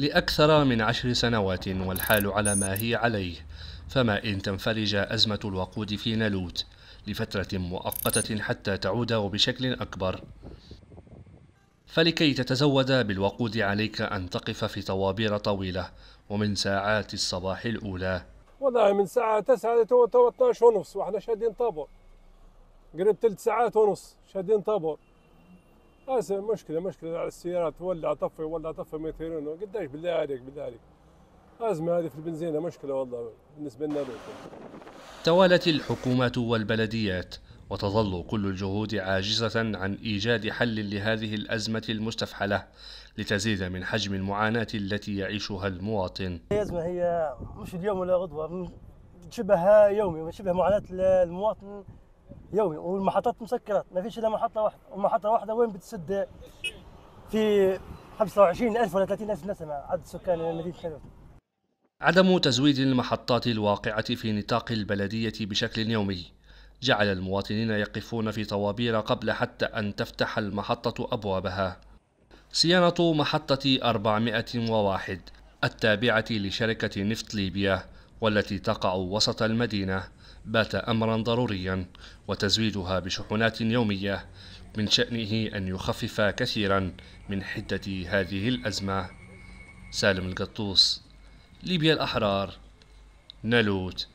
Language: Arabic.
لأكثر من عشر سنوات والحال على ما هي عليه فما إن تنفرج أزمة الوقود في نالوت لفترة مؤقتة حتى تعود وبشكل أكبر فلكي تتزود بالوقود عليك أن تقف في طوابير طويلة ومن ساعات الصباح الأولى والله من ساعة 9 تو 12 ونص واحنا شادين طابور قريب ثلاث ساعات ونص شادين طابور هسه آه، مشكلة مشكلة على السيارات تولع طفي ولا طفي ما يطيرون قداش بالله عليك بالله عليك أزمة هذه في البنزينة مشكلة والله بالنسبة لنا توالت الحكومات والبلديات وتظل كل الجهود عاجزة عن إيجاد حل لهذه الأزمة المستفحلة لتزيد من حجم المعاناة التي يعيشها المواطن الأزمة هي مش اليوم ولا غدوة شبه يومي شبه معاناة المواطن يومي والمحطات مسكرات ما فيش الا محطه واحده والمحطه واحده وين بتسد في 25000 ولا 30000 نسمه عدد سكان مدينه حلوان عدم تزويد المحطات الواقعة في نطاق البلدية بشكل يومي جعل المواطنين يقفون في طوابير قبل حتى أن تفتح المحطة أبوابها صيانة محطة 401 التابعة لشركة نفط ليبيا والتي تقع وسط المدينة بات أمرا ضروريا وتزويدها بشحنات يومية من شأنه أن يخفف كثيرا من حدة هذه الأزمة سالم القطوس ليبيا الأحرار نالوت